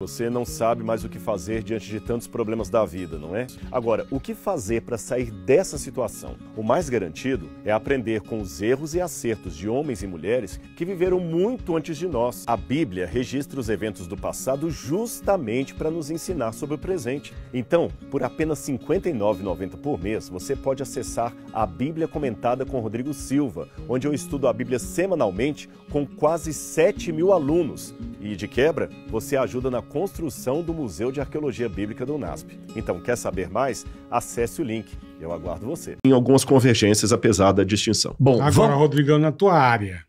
Você não sabe mais o que fazer diante de tantos problemas da vida, não é? Agora, o que fazer para sair dessa situação? O mais garantido é aprender com os erros e acertos de homens e mulheres que viveram muito antes de nós. A Bíblia registra os eventos do passado justamente para nos ensinar sobre o presente. Então, por apenas R$ 59,90 por mês, você pode acessar a Bíblia Comentada com Rodrigo Silva, onde eu estudo a Bíblia semanalmente com quase 7 mil alunos. E, de quebra, você ajuda na construção do Museu de Arqueologia Bíblica do NASP. Então, quer saber mais? Acesse o link. Eu aguardo você. Em algumas convergências, apesar da distinção. Bom, agora, vamos... Rodrigão, na tua área,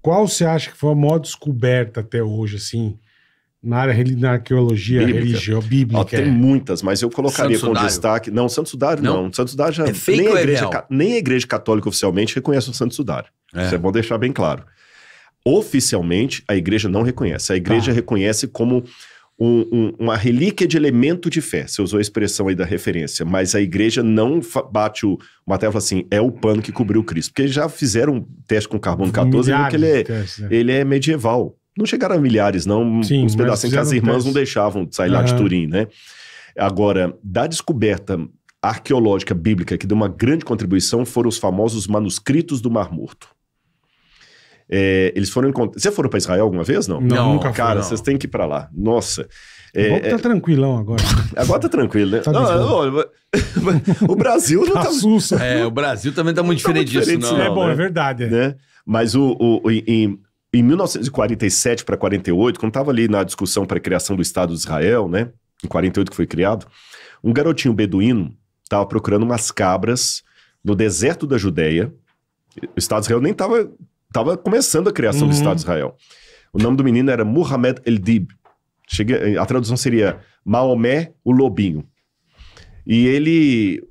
qual você acha que foi a maior descoberta até hoje, assim? Na área na arqueologia bíblica. religião bíblica. Ó, tem muitas, mas eu colocaria Santo com Sudário. destaque. Não, Santo Sudário não. não. Santo Sudário já. É nem, a é igreja, é nem a igreja católica oficialmente reconhece o Santo Sudário. É. Isso é bom deixar bem claro oficialmente, a igreja não reconhece. A igreja tá. reconhece como um, um, uma relíquia de elemento de fé. Você usou a expressão aí da referência, mas a igreja não bate o martelo assim, é o pano que cobriu Cristo. Porque já fizeram um teste com carbono 14 e ele é, né? ele é medieval. Não chegaram a milhares, não. Sim, uns pedacinhos que as irmãs não deixavam sair lá de Turim, né? Agora, da descoberta arqueológica bíblica que deu uma grande contribuição foram os famosos manuscritos do Mar Morto. É, eles foram encontrar. Vocês foram para Israel alguma vez? Não, não nunca Cara, vocês têm que ir para lá. Nossa. É, agora tá é- tranquilão agora. Agora tá tranquilo, né? Tá não, não, o Brasil não tá. tá- Sussa. É, o Brasil também tá muito diferente, tá muito diferente disso, não. É bom, né? é verdade. É. Né? Mas o, o, o em, em 1947 para 48, quando estava ali na discussão para a criação do Estado de Israel, né? Em 48 que foi criado, um garotinho beduíno estava procurando umas cabras no deserto da Judeia. O Estado de Israel nem estava Tava começando a criação uhum. do Estado de Israel. O nome do menino era Muhammad Eldib. Cheguei, a tradução seria Maomé, o lobinho. E ele,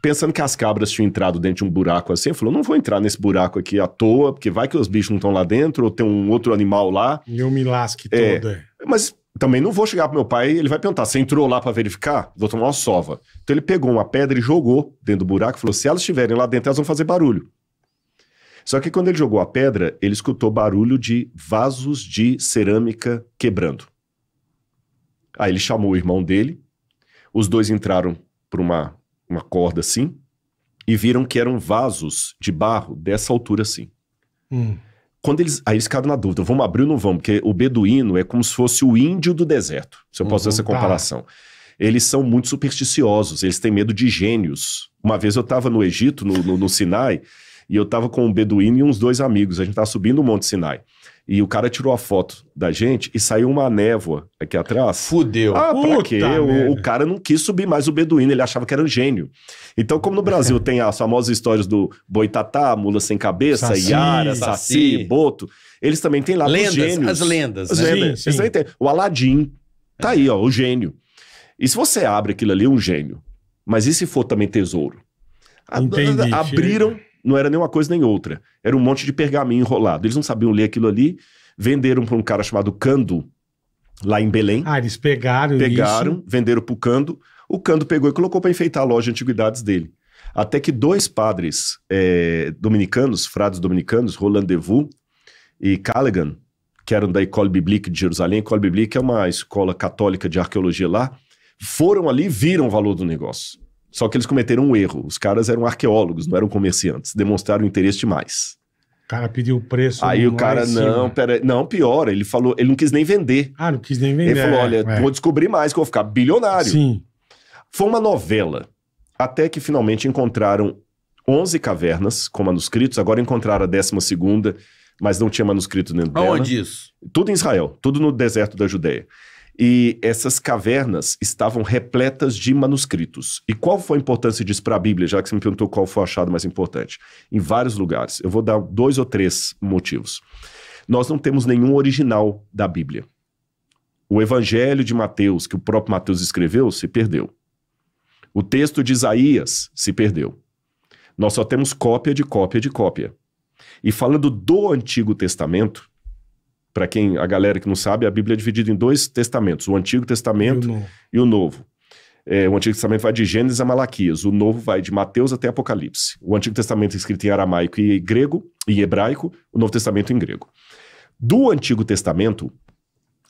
pensando que as cabras tinham entrado dentro de um buraco assim, falou: não vou entrar nesse buraco aqui à toa, porque vai que os bichos não estão lá dentro, ou tem um outro animal lá. E eu me lasque é, é, Mas também não vou chegar pro meu pai ele vai perguntar: você entrou lá para verificar? Vou tomar uma sova. Então ele pegou uma pedra e jogou dentro do buraco, falou: se elas estiverem lá dentro, elas vão fazer barulho. Só que quando ele jogou a pedra, ele escutou barulho de vasos de cerâmica quebrando. Aí ele chamou o irmão dele, os dois entraram por uma, uma corda assim e viram que eram vasos de barro dessa altura assim. Hum. Quando eles, aí eles ficaram na dúvida, vamos abrir ou não vamos? Porque o beduíno é como se fosse o índio do deserto, se eu posso fazer uhum. essa tá. comparação. Tá. Eles são muito supersticiosos, eles têm medo de gênios. Uma vez eu estava no Egito, no, no, no Sinai, e eu tava com um beduíno e uns dois amigos. A gente tava subindo o Monte Sinai. E o cara tirou a foto da gente e saiu uma névoa aqui atrás. Fudeu. Ah, Puta pra quê? O, o, cara não quis subir mais o Beduíno, ele achava que era um gênio. Então, como no Brasil tem as famosas histórias do Boitatá, Mula Sem Cabeça, saci, Yara, saci, saci, Boto, eles também têm lá lendas, gênios. As lendas, as né? lendas. Sim, sim. O Aladim, tá aí, ó, o gênio. E se você abre aquilo ali, é um gênio. Mas e se for também tesouro? Entendi, Abriram... Chega não era nenhuma coisa nem outra. Era um monte de pergaminho enrolado. Eles não sabiam ler aquilo ali, venderam para um cara chamado Cando, lá em Belém. Ah, eles pegaram Pegaram, isso. venderam para o Cando. O Cando pegou e colocou para enfeitar a loja de antiguidades dele. Até que dois padres é, dominicanos, frades dominicanos, Roland Devoux e Callaghan, que eram da École Biblique de Jerusalém, École Biblique é uma escola católica de arqueologia lá, foram ali e viram o valor do negócio. Só que eles cometeram um erro. Os caras eram arqueólogos, não eram comerciantes. Demonstraram interesse demais. O cara pediu o preço. Aí o cara, não, pera, não, pior, ele falou, ele não quis nem vender. Ah, não quis nem vender. Ele falou: é, olha, é. vou descobrir mais que eu vou ficar bilionário. Sim. Foi uma novela. Até que finalmente encontraram 11 cavernas com manuscritos, agora encontraram a 12, mas não tinha manuscrito dentro Aonde dela. Aonde isso? Tudo em Israel, tudo no deserto da Judéia. E essas cavernas estavam repletas de manuscritos. E qual foi a importância disso para a Bíblia, já que você me perguntou qual foi o achado mais importante? Em vários lugares. Eu vou dar dois ou três motivos. Nós não temos nenhum original da Bíblia. O Evangelho de Mateus, que o próprio Mateus escreveu, se perdeu. O texto de Isaías se perdeu. Nós só temos cópia de cópia de cópia. E falando do Antigo Testamento, para quem, a galera que não sabe, a Bíblia é dividida em dois testamentos, o Antigo Testamento o E o Novo. É, o Antigo Testamento vai de Gênesis a Malaquias, o Novo vai de Mateus até Apocalipse. O Antigo Testamento é escrito em aramaico e grego e hebraico, o Novo Testamento em grego. Do Antigo Testamento,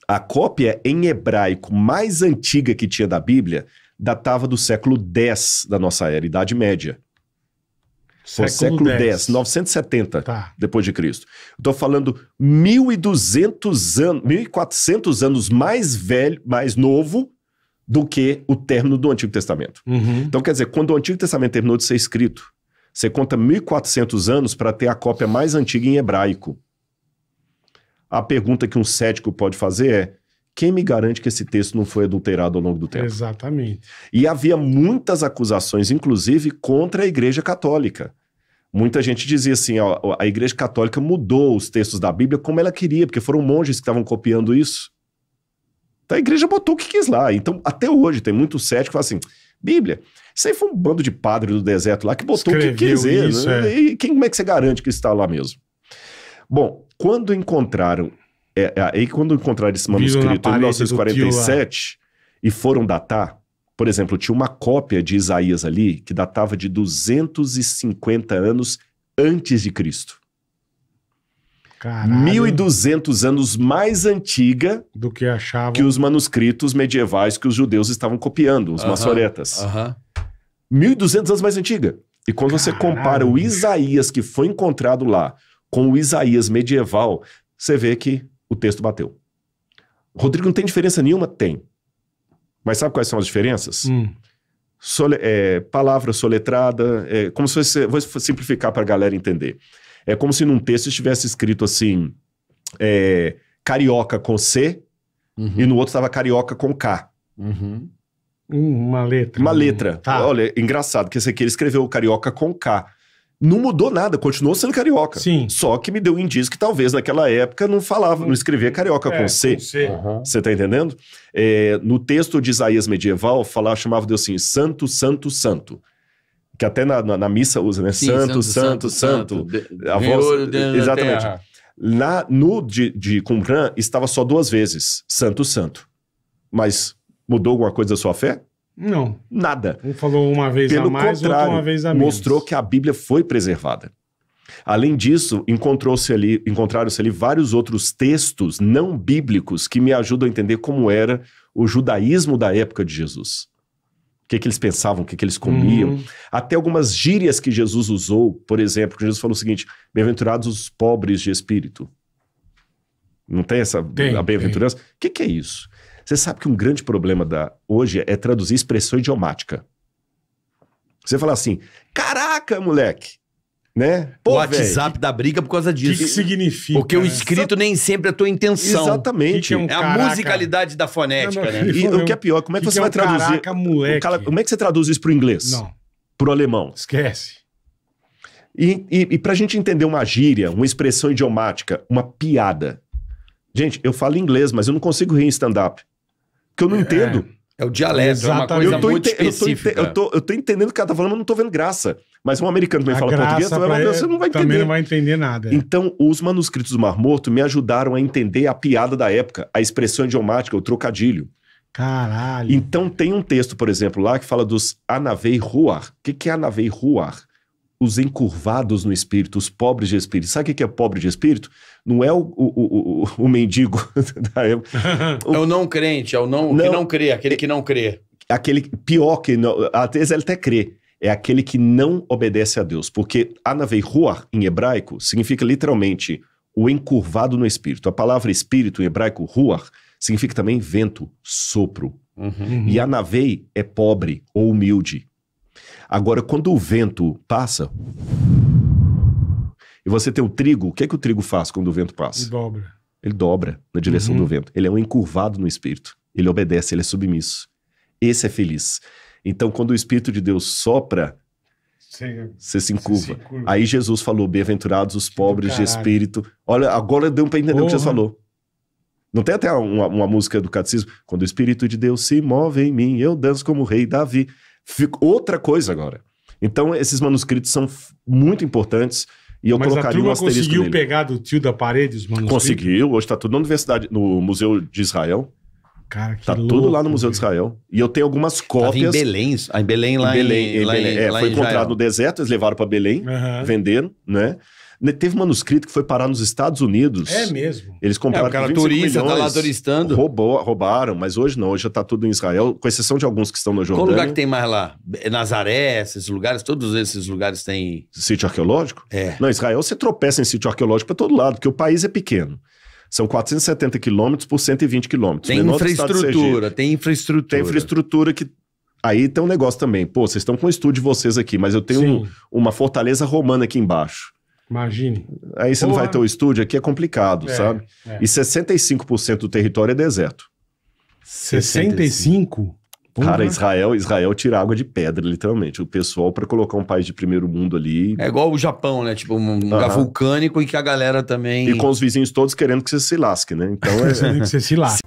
a cópia em hebraico mais antiga que tinha da Bíblia datava do século X da nossa era, Idade Média. Século, século X, 970 tá. depois de Cristo. Estou falando 1200 anos, 1400 anos mais velho, mais novo do que o término do Antigo Testamento. Uhum. Então quer dizer, quando o Antigo Testamento terminou de ser escrito, você conta 1400 anos para ter a cópia mais antiga em hebraico. A pergunta que um cético pode fazer é: quem me garante que esse texto não foi adulterado ao longo do tempo? Exatamente. E havia muitas acusações, inclusive contra a Igreja Católica. Muita gente dizia assim: ó, a Igreja Católica mudou os textos da Bíblia como ela queria, porque foram monges que estavam copiando isso. Então a igreja botou o que quis lá. Então, até hoje, tem muito cético que fala assim: Bíblia, isso aí foi um bando de padre do deserto lá que botou Escreveu o que quiser. Isso, né? é. E quem, como é que você garante que está lá mesmo? Bom, quando encontraram é, é, aí quando encontraram esse manuscrito em 1947 e foram datar, por exemplo, tinha uma cópia de Isaías ali que datava de 250 anos antes de Cristo. Caralho. 1200 anos mais antiga do que achavam que os manuscritos medievais que os judeus estavam copiando, os uh -huh. maçoretas. Uh -huh. 1200 anos mais antiga. E quando Caralho. você compara o Isaías que foi encontrado lá com o Isaías medieval, você vê que o texto bateu. Rodrigo não tem diferença nenhuma? Tem. Mas sabe quais são as diferenças? Hum. Sole, é, palavra soletrada, é, como se fosse, vou simplificar para a galera entender. É como se num texto estivesse escrito assim, é, carioca com C, uhum. e no outro estava carioca com K. Uhum. Uma letra. Uma letra. Tá. Olha, engraçado, que esse aqui ele escreveu carioca com K não mudou nada, continuou sendo carioca. Sim. Só que me deu um indício que talvez naquela época não falava, não escrevia carioca é, com C. Com C. Uhum. Você tá entendendo? É, no texto de Isaías medieval, falava, chamava Deus assim, santo, santo, santo. Que até na, na, na missa usa, né? Sim, santo, santo, santo, santo, santo. A voz, exatamente. Na, no de, de Qumran, estava só duas vezes, santo, santo. Mas mudou alguma coisa da sua fé? Não. Nada. Um falou uma vez Pelo a mais, contrário, uma vez a menos. Mostrou que a Bíblia foi preservada. Além disso, encontrou-se ali, encontraram-se ali vários outros textos não bíblicos que me ajudam a entender como era o judaísmo da época de Jesus. O que, que eles pensavam, o que, que eles comiam. Hum. Até algumas gírias que Jesus usou, por exemplo, que Jesus falou o seguinte: bem-aventurados os pobres de espírito. Não tem essa bem-aventurança? O que, que é isso? Você sabe que um grande problema da hoje é traduzir expressão idiomática. Você fala assim, caraca, moleque, né? Pô, o WhatsApp véio, da briga por causa disso. O que, que, significa? Porque né? o escrito nem sempre é a tua intenção. Exatamente. Que que é, um é, a caraca? musicalidade da fonética, não, não, né? E o é que é pior, como é que, você vai é traduzir? Caraca, moleque. Como é que você traduz isso pro inglês? Não. Pro alemão? Esquece. E, e, e pra gente entender uma gíria, uma expressão idiomática, uma piada. Gente, eu falo inglês, mas eu não consigo rir em stand-up que eu não é, entendo. É, é o dialeto, Exatamente. é uma coisa eu tô muito específica. Eu tô, eu, tô, eu tô, entendendo o que o cara tá falando, mas não tô vendo graça. Mas um americano também me a fala português, ele, você não vai entender. Também não vai entender nada. É. Então, os manuscritos do Mar Morto me ajudaram a entender a piada da época, a expressão idiomática, o trocadilho. Caralho. Então tem um texto, por exemplo, lá que fala dos Anavei Ruar. O que, que é Anavei Ruar? os encurvados no espírito, os pobres de espírito. Sabe o que é pobre de espírito? Não é o, o, o, o mendigo da época. é o não crente, é o, não, não, que não crê, aquele que não crê. Aquele pior que não. Às vezes ele até crê. É aquele que não obedece a Deus. Porque Anavei Ruach, em hebraico, significa literalmente o encurvado no espírito. A palavra espírito em hebraico, Ruach, significa também vento, sopro. Uhum. E Anavei é pobre ou humilde. Agora, quando o vento passa e você tem o trigo, o que é que o trigo faz quando o vento passa? Ele dobra. Ele dobra na direção uhum. do vento. Ele é um encurvado no espírito. Ele obedece, ele é submisso. Esse é feliz. Então, quando o Espírito de Deus sopra, você se, se encurva. Aí Jesus falou: Bem-aventurados os pobres de espírito. Olha, agora deu para entender Porra. o que Jesus falou. Não tem até uma, uma música do catecismo? Quando o Espírito de Deus se move em mim, eu danço como o rei Davi. Fico outra coisa agora. Então, esses manuscritos são muito importantes. E eu Mas colocaria a um asterisco conseguiu nele. pegar do tio da parede os manuscritos? Conseguiu. Hoje está tudo na universidade, no Museu de Israel. Cara, que tá louco, tudo lá no Museu de Israel. E eu tenho algumas cópias. Tava em Belém, em Belém lá em Belém. Em, lá Em, é, lá foi encontrado no deserto, eles levaram para Belém, uhum. venderam, né? Teve um manuscrito que foi parar nos Estados Unidos. É mesmo. Eles compraram é, o cara turista, milhões, tá lá turistando. Roubou, roubaram, mas hoje não, hoje já tá tudo em Israel, com exceção de alguns que estão no Jordânia. Qual lugar que tem mais lá? É Nazaré, esses lugares, todos esses lugares têm... Sítio arqueológico? É. Não, Israel você tropeça em sítio arqueológico para todo lado, porque o país é pequeno. São 470 quilômetros por 120 quilômetros. Tem infraestrutura, tem infraestrutura. Tem infraestrutura que aí tem um negócio também. Pô, vocês estão com o estúdio de vocês aqui, mas eu tenho um, uma fortaleza romana aqui embaixo. Imagine. Aí você Porra. não vai ter o estúdio, aqui é complicado, é, sabe? É. E 65% do território é deserto. 65? 65? Porra. Cara, Israel, Israel tira água de pedra, literalmente. O pessoal para colocar um país de primeiro mundo ali. É igual o Japão, né? Tipo, um lugar uhum. vulcânico em que a galera também. E com os vizinhos todos querendo que você se lasque, né? Então é. que você se lasque.